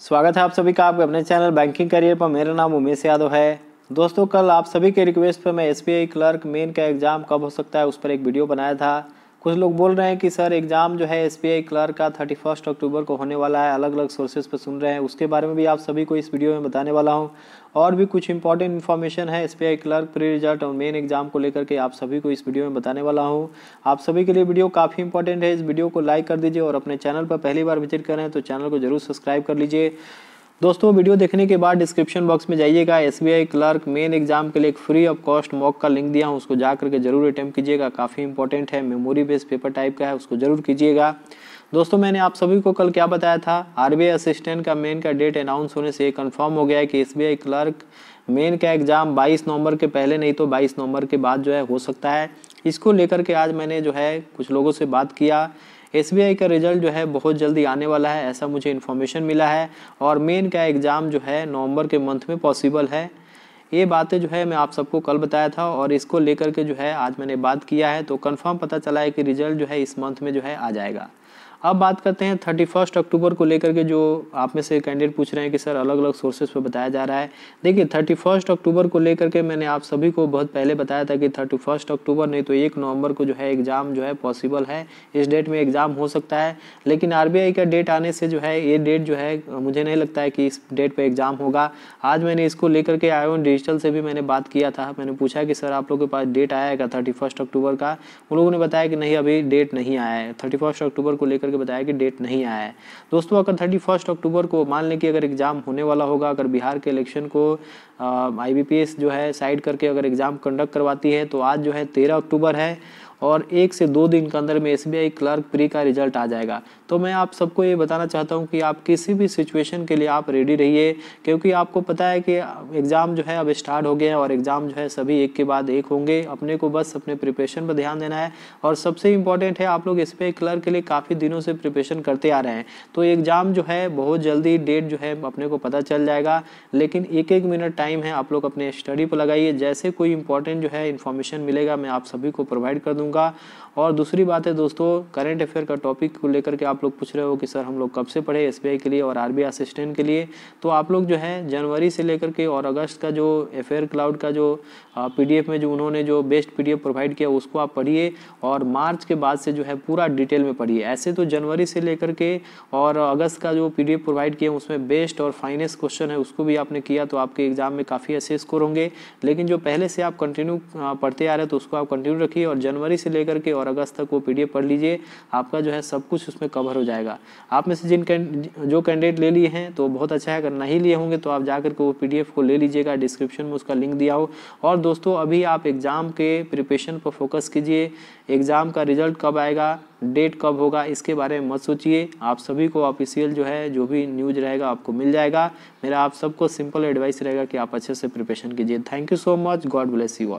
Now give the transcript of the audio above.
स्वागत है आप सभी का आपके अपने चैनल बैंकिंग करियर पर मेरा नाम उमेश यादव है दोस्तों कल आप सभी के रिक्वेस्ट पर मैं एस क्लर्क मेन का एग्ज़ाम कब हो सकता है उस पर एक वीडियो बनाया था कुछ लोग बोल रहे हैं कि सर एग्ज़ाम जो है एस बी आई क्लर्क का थर्टी फर्स्ट अक्टूबर को होने वाला है अलग अलग सोर्सेज पर सुन रहे हैं उसके बारे में भी आप सभी को इस वीडियो में बताने वाला हूं और भी कुछ इंपॉर्टेंट इन्फॉर्मेशन है S B I clerk pre result और मेन एग्जाम को लेकर के आप सभी को इस वीडियो में बताने वाला हूँ आप सभी के लिए वीडियो काफ़ी इंपॉर्टेंट है इस वीडियो को लाइक कर दीजिए और अपने चैनल पर पहली बार विजिट करें तो चैनल को जरूर सब्सक्राइब कर लीजिए दोस्तों वीडियो देखने के बाद डिस्क्रिप्शन बॉक्स में जाइएगा एस क्लर्क मेन एग्जाम के लिए एक फ्री ऑफ कॉस्ट मॉक का लिंक दिया हूँ उसको जा करके जरूर अटैम्प्ट कीजिएगा काफ़ी इंपॉर्टेंट है मेमोरी बेस्ड पेपर टाइप का है उसको जरूर कीजिएगा दोस्तों मैंने आप सभी को कल क्या बताया था आरबीआई असिस्टेंट का मेन का डेट अनाउंस होने से कन्फर्म हो गया है कि एस क्लर्क मेन का एग्ज़ाम 22 नवंबर के पहले नहीं तो 22 नवंबर के बाद जो है हो सकता है इसको लेकर के आज मैंने जो है कुछ लोगों से बात किया एस का रिजल्ट जो है बहुत जल्दी आने वाला है ऐसा मुझे इन्फॉर्मेशन मिला है और मेन का एग्ज़ाम जो है नवंबर के मंथ में पॉसिबल है ये बातें जो है मैं आप सबको कल बताया था और इसको लेकर के जो है आज मैंने बात किया है तो कन्फर्म पता चला है कि रिजल्ट जो है इस मंथ में जो है आ जाएगा अब बात करते हैं थर्टी फर्स्ट अक्टूबर को लेकर के जो आप में से कैंडिडेट पूछ रहे हैं कि सर अलग अलग सोर्सेज पर बताया जा रहा है देखिए थर्टी फर्स्ट अक्टूबर को लेकर के मैंने आप सभी को बहुत पहले बताया था कि थर्टी फर्स्ट अक्टूबर नहीं तो एक नवंबर को जो है एग्ज़ाम जो है पॉसिबल है इस डेट में एग्ज़ाम हो सकता है लेकिन आर का डेट आने से जो है ये डेट जो है मुझे नहीं लगता है कि इस डेट पर एग्ज़ाम होगा आज मैंने इसको लेकर के आयोन डिजिटल से भी मैंने बात किया था मैंने पूछा कि सर आप लोग के पास डेट आएगा थर्टी अक्टूबर का उन लोगों ने बताया कि नहीं अभी डेट नहीं आया है थर्टी अक्टूबर को लेकर करके बताया कि डेट नहीं आया है दोस्तों अगर थर्टी फर्स्ट अक्टूबर को मान लें कि अगर एग्ज़ाम होने वाला होगा अगर बिहार के इलेक्शन को आई जो है साइड करके अगर एग्ज़ाम कंडक्ट करवाती है तो आज जो है तेरह अक्टूबर है और एक से दो दिन के अंदर में एस क्लर्क प्री का रिजल्ट आ जाएगा तो मैं आप सबको ये बताना चाहता हूँ कि आप किसी भी सिचुएशन के लिए आप रेडी रहिए क्योंकि आपको पता है कि एग्ज़ाम जो है अब स्टार्ट हो गए हैं और एग्ज़ाम जो है सभी एक के बाद एक होंगे अपने को बस अपने प्रिपरेशन पर ध्यान देना है और सबसे इम्पॉर्टेंट है आप लोग एस क्लर्क के लिए काफ़ी दिनों से प्रिपरेशन करते आ रहे हैं तो एग्ज़ाम जो है बहुत जल्दी डेट जो है अपने को पता चल जाएगा लेकिन एक एक मिनट टाइम है आप लोग अपने स्टडी पर लगाइए जैसे कोई इंपॉर्टेंट जो है इन्फॉर्मेशन मिलेगा मैं आप सभी को प्रोवाइड कर दूँगा दूंगा और दूसरी बात है दोस्तों करंट अफेयर का टॉपिक को लेकर के आप लोग पूछ रहे हो कि सर हम लोग कब से पढ़े एस के लिए और आर असिस्टेंट के लिए तो आप लोग जो है जनवरी से लेकर के और अगस्त का जो अफेयर क्लाउड का जो पी में जो उन्होंने जो बेस्ट पी प्रोवाइड किया उसको आप पढ़िए और मार्च के बाद से जो है पूरा डिटेल में पढ़िए ऐसे तो जनवरी से लेकर के और अगस्त का जो पी प्रोवाइड किया उसमें बेस्ट और फाइनेस्ट क्वेश्चन है उसको भी आपने किया तो आपके एग्ज़ाम में काफ़ी अच्छे स्कोर होंगे लेकिन जो पहले से आप कंटिन्यू पढ़ते आ रहे हैं तो उसको आप कंटिन्यू रखिए और जनवरी जनवरी से लेकर के और अगस्त तक वो पीडीएफ पढ़ लीजिए आपका जो है सब कुछ उसमें कवर हो जाएगा आप में से जिन जो कैंडिडेट ले लिए हैं तो बहुत अच्छा है अगर नहीं लिए होंगे तो आप जाकर के वो पी को ले लीजिएगा डिस्क्रिप्शन में उसका लिंक दिया हो और दोस्तों अभी आप एग्ज़ाम के प्रिपरेशन पर फोकस कीजिए एग्ज़ाम का रिजल्ट कब आएगा डेट कब होगा इसके बारे में मत सोचिए आप सभी को ऑफिशियल जो है जो भी न्यूज रहेगा आपको मिल जाएगा मेरा आप सबको सिंपल एडवाइस रहेगा कि आप अच्छे से प्रिपरेशन कीजिए thank you so much God bless you all